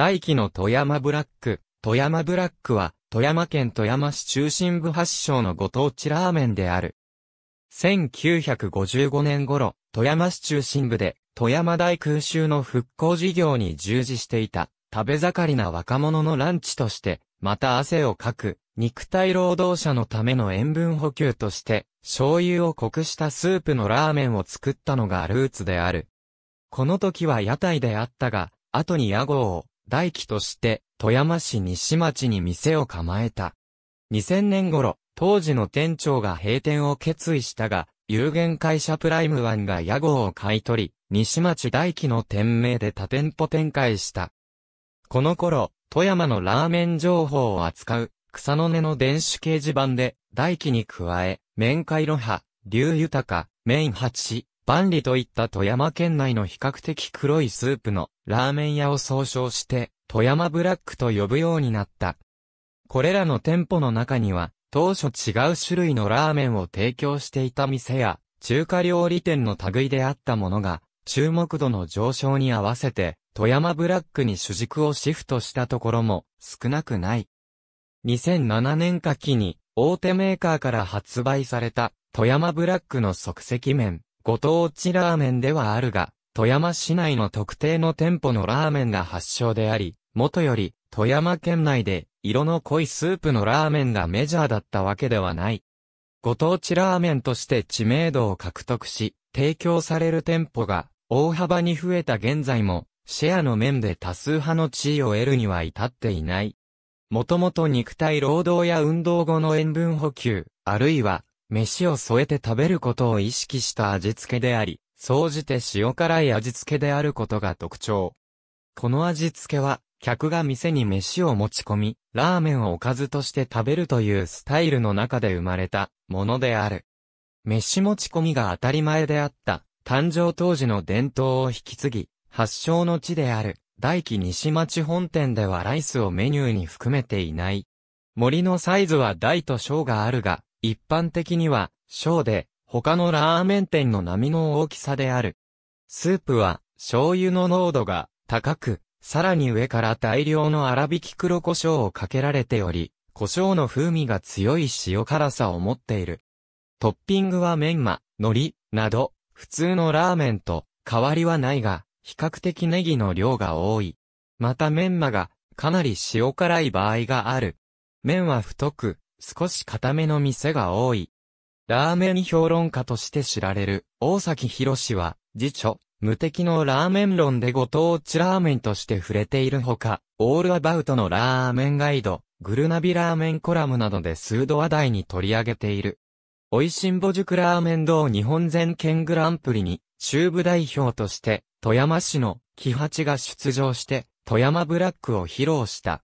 大気の富山ブラック。富山ブラックは、富山県富山市中心部発祥のご当地ラーメンである。1955年頃、富山市中心部で、富山大空襲の復興事業に従事していた、食べ盛りな若者のランチとして、また汗をかく、肉体労働者のための塩分補給として、醤油を濃くしたスープのラーメンを作ったのがルーツである。この時は屋台であったが、後に屋号を、大輝として、富山市西町に店を構えた。2000年頃、当時の店長が閉店を決意したが、有限会社プライムワンが屋号を買い取り、西町大輝の店名で多店舗展開した。この頃、富山のラーメン情報を扱う、草の根の電子掲示板で、大輝に加え、麺回路派、竜豊、麺八、万里といった富山県内の比較的黒いスープのラーメン屋を総称して、富山ブラックと呼ぶようになった。これらの店舗の中には、当初違う種類のラーメンを提供していた店や、中華料理店の類であったものが、注目度の上昇に合わせて、富山ブラックに主軸をシフトしたところも少なくない。2007年夏季に、大手メーカーから発売された、富山ブラックの即席麺、ご当地ラーメンではあるが、富山市内の特定の店舗のラーメンが発祥であり、元より富山県内で色の濃いスープのラーメンがメジャーだったわけではない。ご当地ラーメンとして知名度を獲得し、提供される店舗が大幅に増えた現在も、シェアの面で多数派の地位を得るには至っていない。もともと肉体労働や運動後の塩分補給、あるいは飯を添えて食べることを意識した味付けであり、総じて塩辛い味付けであることが特徴。この味付けは、客が店に飯を持ち込み、ラーメンをおかずとして食べるというスタイルの中で生まれたものである。飯持ち込みが当たり前であった、誕生当時の伝統を引き継ぎ、発祥の地である、大木西町本店ではライスをメニューに含めていない。森のサイズは大と小があるが、一般的には、小で、他のラーメン店の波の大きさである。スープは、醤油の濃度が高く、さらに上から大量の粗挽き黒胡椒をかけられており、胡椒の風味が強い塩辛さを持っている。トッピングはメンマ、海苔、など、普通のラーメンと変わりはないが、比較的ネギの量が多い。またメンマがかなり塩辛い場合がある。麺は太く、少し固めの店が多い。ラーメン評論家として知られる、大崎博士は、自著、無敵のラーメン論でご当地ラーメンとして触れているほか、オールアバウトのラーメンガイド、グルナビラーメンコラムなどで数度話題に取り上げている。美味しんぼ塾ラーメン堂日本全県グランプリに、中部代表として、富山市の木八が出場して、富山ブラックを披露した。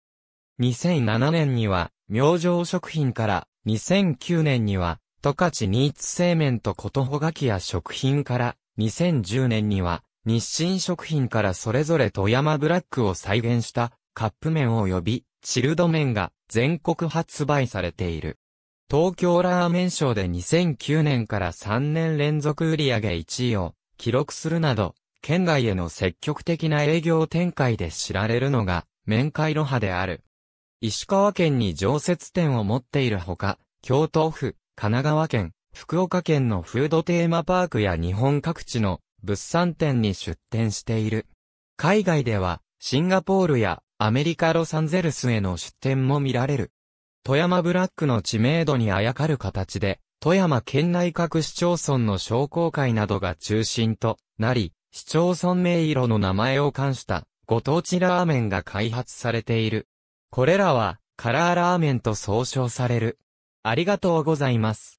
2007年には、明星食品から、2009年には、十勝ニーツ製麺とことほがきや食品から、2010年には、日清食品からそれぞれ富山ブラックを再現したカップ麺及びチルド麺が全国発売されている。東京ラーメンショーで2009年から3年連続売上1位を記録するなど、県外への積極的な営業展開で知られるのが、麺会ロ派である。石川県に常設店を持っているほか、京都府、神奈川県、福岡県のフードテーマパークや日本各地の物産展に出店している。海外では、シンガポールやアメリカロサンゼルスへの出店も見られる。富山ブラックの知名度にあやかる形で、富山県内各市町村の商工会などが中心となり、市町村名色の名前を冠したご当地ラーメンが開発されている。これらは、カラーラーメンと総称される。ありがとうございます。